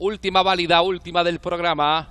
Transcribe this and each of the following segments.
Última válida, última del programa.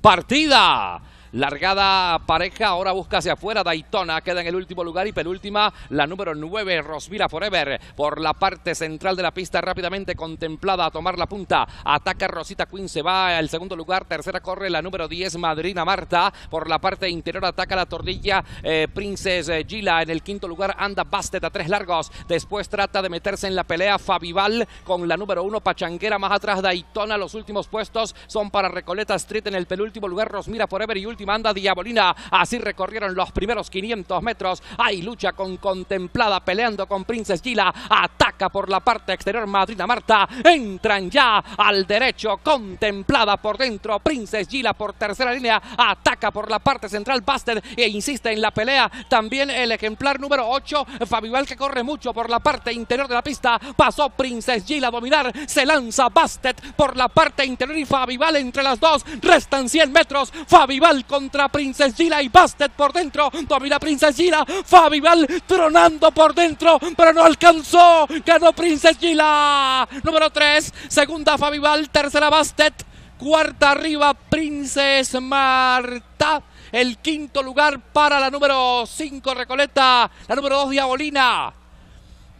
Partida. Largada pareja, ahora busca hacia afuera. Daytona queda en el último lugar y penúltima, la número 9, Rosmira Forever. Por la parte central de la pista, rápidamente contemplada a tomar la punta. Ataca Rosita Quinn, se va al segundo lugar. Tercera corre la número 10, Madrina Marta. Por la parte interior ataca la tornilla, eh, Princess eh, Gila. En el quinto lugar anda Bastet a tres largos. Después trata de meterse en la pelea Fabival con la número 1, Pachanguera. Más atrás, Daytona. Los últimos puestos son para Recoleta Street en el penúltimo lugar, Rosmira Forever y último manda Diabolina. Así recorrieron los primeros 500 metros. Hay lucha con Contemplada peleando con Princess Gila. Ataca por la parte exterior Madrina Marta. Entran ya al derecho. Contemplada por dentro. Princess Gila por tercera línea. Ataca por la parte central Bastet e insiste en la pelea. También el ejemplar número 8, Fabival que corre mucho por la parte interior de la pista. Pasó Princess Gila a dominar. Se lanza Bastet por la parte interior y Fabival entre las dos. Restan 100 metros. Fabival contra Princess Gila y Bastet por dentro. Domina Princess Gila. Fabival tronando por dentro, pero no alcanzó. Ganó Princess Gila. Número 3. Segunda Fabival. Tercera Bastet. Cuarta arriba Princess Marta. El quinto lugar para la número 5 Recoleta. La número 2 Diabolina.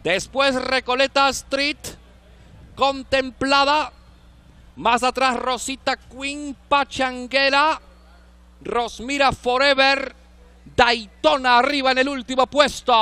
Después Recoleta Street. Contemplada. Más atrás Rosita Queen Pachanguera. Rosmira Forever, Daytona arriba en el último puesto.